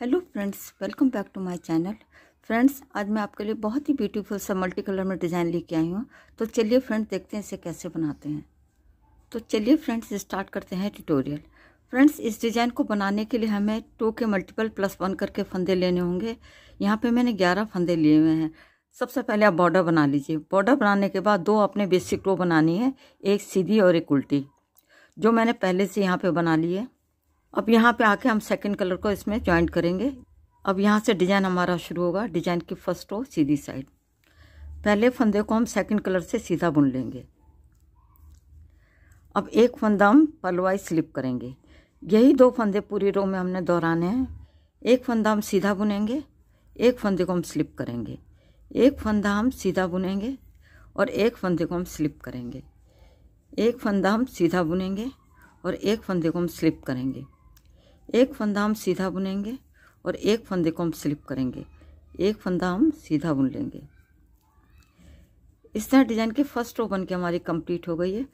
hello friends welcome back to my channel friends आज मैं आपके लिए बहुत ही ब्यूटीफुल सा मल्टी कलर में डिज़ाइन लेके आई हूँ तो चलिए फ्रेंड्स देखते हैं इसे कैसे बनाते हैं तो चलिए फ्रेंड्स स्टार्ट करते हैं ट्यूटोरियल फ्रेंड्स इस डिज़ाइन को बनाने के लिए हमें टू के मल्टीपल प्लस वन करके फंदे लेने होंगे यहाँ पर मैंने ग्यारह फंदे लिए हुए हैं सबसे पहले आप बॉर्डर बना लीजिए बॉर्डर बनाने के बाद दो अपने बेसिक रो बनानी है एक सीधी और एक उल्टी जो मैंने पहले से यहाँ पर बना ली है अब यहाँ पे आके हम सेकंड कलर को इसमें ज्वाइंट करेंगे अब यहाँ से डिजाइन हमारा शुरू होगा डिजाइन की फर्स्ट रो सीधी साइड पहले फंदे को हम सेकंड कलर से सीधा बुन लेंगे अब एक फंदा हम पलवाई स्लिप करेंगे यही दो फंदे पूरी रो में हमने दोहराने हैं एक फंदा हम सीधा बुनेंगे एक फंदे को हम स्लिप करेंगे एक फंदा हम सीधा बुनेंगे और एक फंदे को हम स्लिप करेंगे एक फंदा हम सीधा बुनेंगे और एक फंदे को हम स्लिप करेंगे एक फंदा हम सीधा बुनेंगे और एक फंदे को हम स्लिप करेंगे एक फंदा हम सीधा बुन लेंगे इस तरह डिज़ाइन की फर्स्ट रो बन के हमारी कंप्लीट हो गई है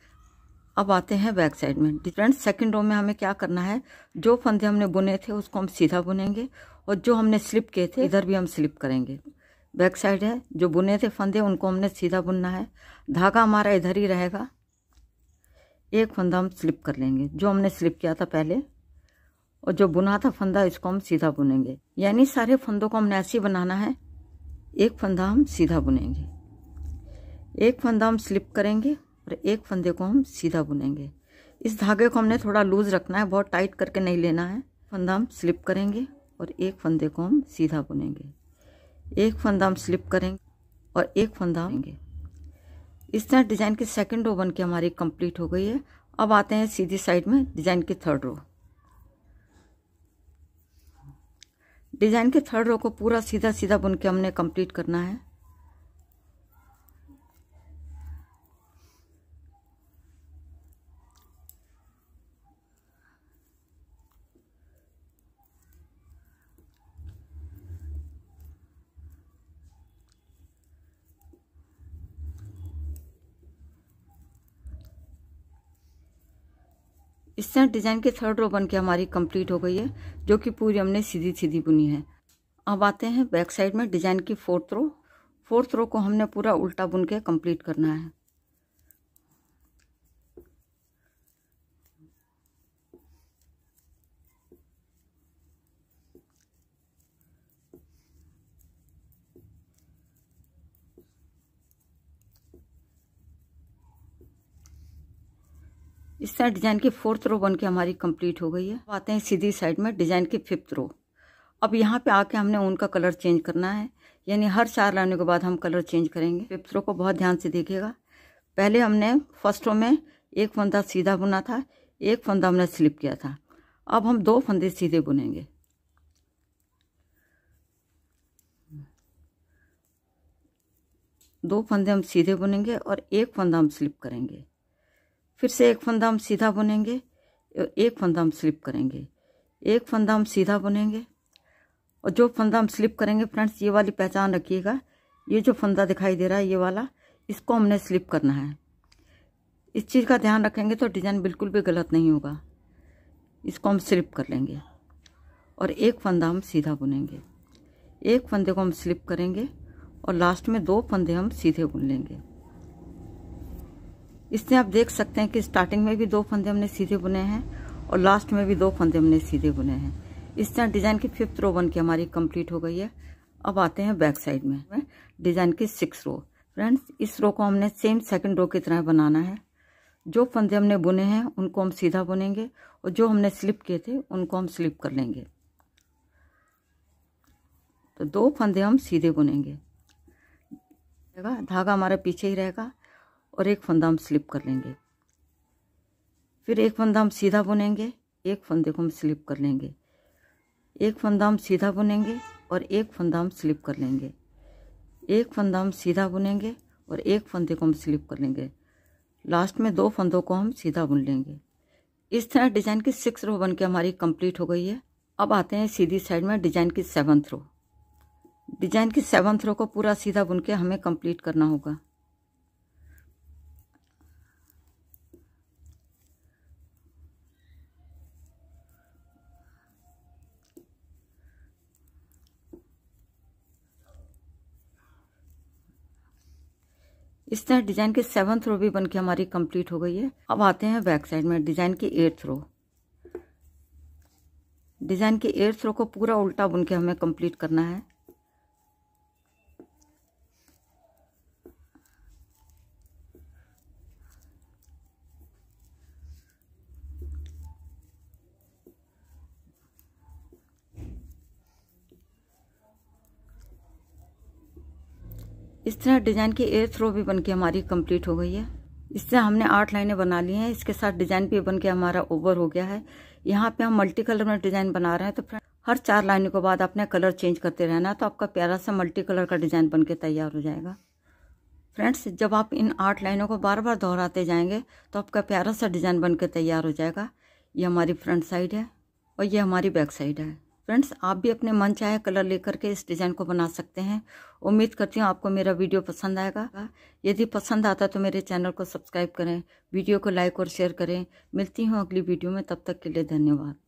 अब आते हैं बैक साइड में डिफरेंट सेकंड रो में हमें क्या करना है जो फंदे हमने बुने थे उसको हम सीधा बुनेंगे और जो हमने स्लिप किए थे इधर भी हम स्लिप करेंगे बैक साइड है जो बुने थे फंदे उनको हमने सीधा बुनना है धागा हमारा इधर ही रहेगा एक फंदा हम स्लिप कर लेंगे जो हमने स्लिप किया था पहले और जो बुना था फंदा इसको हम सीधा बुनेंगे यानी सारे फंदों को हमने ऐसे बनाना है एक फंदा हम सीधा बुनेंगे एक फंदा हम स्लिप करेंगे और एक फंदे को हम सीधा बुनेंगे इस धागे को हमने थोड़ा लूज़ रखना है बहुत टाइट करके नहीं लेना है फंदा हम स्लिप करेंगे और एक फंदे को हम सीधा बुनेंगे एक फंदा हम स्लिप करेंगे और एक फंदा बुनेंगे इस तरह डिज़ाइन की सेकंड रो बन के हमारी कंप्लीट हो गई है अब आते हैं सीधी साइड में डिज़ाइन की थर्ड रो डिजाइन के थर्ड रो को पूरा सीधा सीधा बुन के हमने कंप्लीट करना है इस तरह डिज़ाइन के थर्ड रो बन के हमारी कंप्लीट हो गई है जो कि पूरी हमने सीधी सीधी बुनी है अब आते हैं बैक साइड में डिज़ाइन की फोर्थ रो फोर्थ रो को हमने पूरा उल्टा बुन के कंप्लीट करना है इस साइड डिजाइन की फोर्थ रो बन के हमारी कंप्लीट हो गई है आते हैं सीधी साइड में डिजाइन की फिफ्थ रो अब यहाँ पे आके हमने उनका कलर चेंज करना है यानी हर चार लाइनों के बाद हम कलर चेंज करेंगे फिफ्थ रो को बहुत ध्यान से देखिएगा पहले हमने फर्स्ट रो में एक फंदा सीधा बुना था एक फंदा हमने स्लिप किया था अब हम दो फंदे सीधे बुनेंगे दो फंदे हम सीधे बुनेंगे और एक फंदा हम स्लिप करेंगे फिर से एक फंदा हम सीधा बुनेंगे एक फंदा हम स्लिप करेंगे एक फंदा हम सीधा बुनेंगे और जो फंदा हम स्लिप करेंगे फ्रेंड्स ये वाली पहचान रखिएगा ये जो फंदा दिखाई दे रहा है ये वाला इसको हमने स्लिप करना है इस चीज़ का ध्यान रखेंगे तो डिज़ाइन बिल्कुल भी गलत नहीं होगा इसको हम स्लिप कर लेंगे और एक फंदा हम सीधा बुनेंगे एक फंदे को हम स्लिप करेंगे और लास्ट में दो फंदे हम सीधे बुन लेंगे इसमें आप देख सकते हैं कि स्टार्टिंग में भी दो फंदे हमने सीधे बुने हैं और लास्ट में भी दो फंदे हमने सीधे बुने हैं इस तरह डिजाइन की फिफ्थ रो बन के हमारी कंप्लीट हो गई है अब आते हैं बैक साइड में डिजाइन की सिक्स रो फ्रेंड्स इस रो को हमने सेम सेकंड रो की तरह बनाना है जो फंदे हमने बुने हैं उनको हम सीधा बुनेंगे और जो हमने स्लिप किए थे उनको हम स्लिप कर लेंगे तो दो फंदे हम सीधे बुनेंगे धागा हमारा पीछे ही रहेगा और एक फंदा हम स्लिप कर लेंगे फिर एक फंदा हम सीधा बुनेंगे एक फंदे को हम स्लिप कर लेंगे एक फंदा हम सीधा बुनेंगे और एक फंदा हम स्लिप कर लेंगे एक फंदा हम सीधा बुनेंगे और एक फंदे को हम स्लिप कर लेंगे लास्ट में दो फंदों को हम सीधा बुन लेंगे इस तरह डिज़ाइन की सिक्स रो बन के हमारी कंप्लीट हो गई है अब आते हैं सीधी साइड में डिज़ाइन की सेवन्थ रो डिज़ाइन की सेवन्थ रो को पूरा सीधा बुन के हमें कंप्लीट करना होगा इस तरह डिजाइन के सेवन रो भी बनके हमारी कंप्लीट हो गई है अब आते हैं बैक साइड में डिजाइन के एट्थ रो डिजाइन के एट्थ रो को पूरा उल्टा बुन के हमें कंप्लीट करना है इस तरह डिजाइन की एयर थ्रो भी बन के हमारी कंप्लीट हो गई है इस तरह हमने आठ लाइनें बना ली हैं इसके साथ डिजाइन भी बन के हमारा ओवर हो गया है यहाँ पे हम मल्टी कलर में डिजाइन बना रहे हैं तो फ्रेंड हर चार लाइनों के बाद आपने कलर चेंज करते रहना तो आपका प्यारा सा मल्टी कलर का डिजाइन बन तैयार हो जाएगा फ्रेंड्स जब आप इन आठ लाइनों को बार बार दोहराते जाएंगे तो आपका प्यारा सा डिजाइन बन तैयार हो जाएगा ये हमारी फ्रंट साइड है और ये हमारी बैक साइड है फ्रेंड्स आप भी अपने मन चाहे कलर लेकर के इस डिज़ाइन को बना सकते हैं उम्मीद करती हूँ आपको मेरा वीडियो पसंद आएगा यदि पसंद आता तो मेरे चैनल को सब्सक्राइब करें वीडियो को लाइक और शेयर करें मिलती हूँ अगली वीडियो में तब तक के लिए धन्यवाद